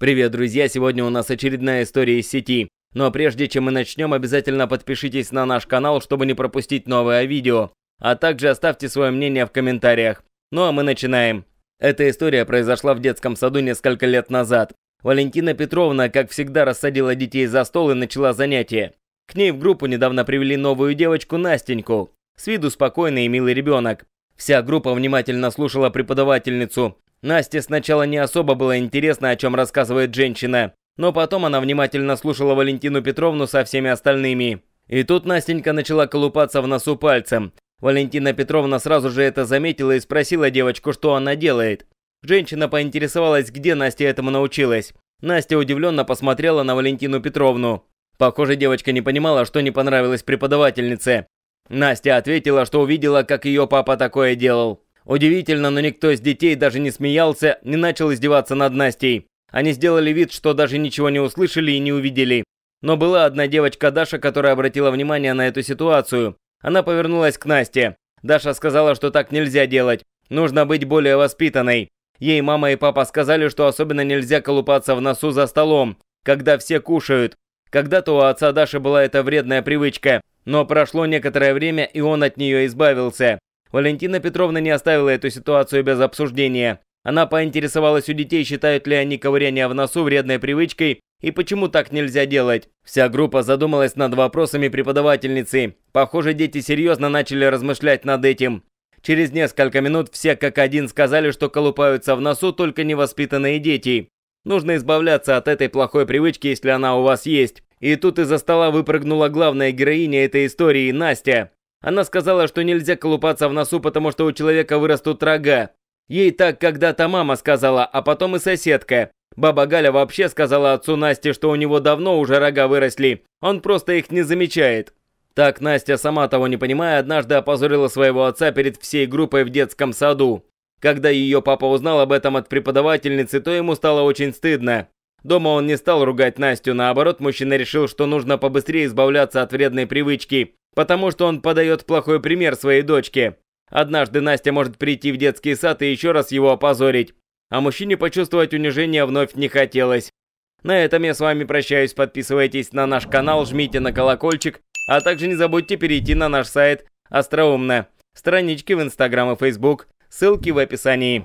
Привет, друзья! Сегодня у нас очередная история из сети. Но прежде чем мы начнем, обязательно подпишитесь на наш канал, чтобы не пропустить новое видео. А также оставьте свое мнение в комментариях. Ну а мы начинаем. Эта история произошла в детском саду несколько лет назад. Валентина Петровна, как всегда, рассадила детей за стол и начала занятие. К ней в группу недавно привели новую девочку Настеньку. С виду спокойный и милый ребенок. Вся группа внимательно слушала преподавательницу. Насте сначала не особо было интересно, о чем рассказывает женщина, но потом она внимательно слушала Валентину Петровну со всеми остальными. И тут Настенька начала колупаться в носу пальцем. Валентина Петровна сразу же это заметила и спросила девочку, что она делает. Женщина поинтересовалась, где Настя этому научилась. Настя удивленно посмотрела на Валентину Петровну. Похоже, девочка не понимала, что не понравилось преподавательнице. Настя ответила, что увидела, как ее папа такое делал. Удивительно, но никто из детей даже не смеялся, не начал издеваться над Настей. Они сделали вид, что даже ничего не услышали и не увидели. Но была одна девочка Даша, которая обратила внимание на эту ситуацию. Она повернулась к Насте. Даша сказала, что так нельзя делать. Нужно быть более воспитанной. Ей мама и папа сказали, что особенно нельзя колупаться в носу за столом, когда все кушают. Когда-то у отца Даши была эта вредная привычка, но прошло некоторое время, и он от нее избавился. Валентина Петровна не оставила эту ситуацию без обсуждения. Она поинтересовалась у детей, считают ли они ковыряние в носу вредной привычкой и почему так нельзя делать. Вся группа задумалась над вопросами преподавательницы. Похоже, дети серьезно начали размышлять над этим. Через несколько минут все как один сказали, что колупаются в носу только невоспитанные дети. Нужно избавляться от этой плохой привычки, если она у вас есть. И тут из-за стола выпрыгнула главная героиня этой истории, Настя. Она сказала, что нельзя колупаться в носу, потому что у человека вырастут рога. Ей так когда-то мама сказала, а потом и соседка. Баба Галя вообще сказала отцу Насте, что у него давно уже рога выросли. Он просто их не замечает. Так Настя, сама того не понимая, однажды опозорила своего отца перед всей группой в детском саду. Когда ее папа узнал об этом от преподавательницы, то ему стало очень стыдно. Дома он не стал ругать Настю, наоборот, мужчина решил, что нужно побыстрее избавляться от вредной привычки потому что он подает плохой пример своей дочке. Однажды Настя может прийти в детский сад и еще раз его опозорить. А мужчине почувствовать унижение вновь не хотелось. На этом я с вами прощаюсь. Подписывайтесь на наш канал, жмите на колокольчик, а также не забудьте перейти на наш сайт Остроумно. Странички в Инстаграм и Фейсбук. Ссылки в описании.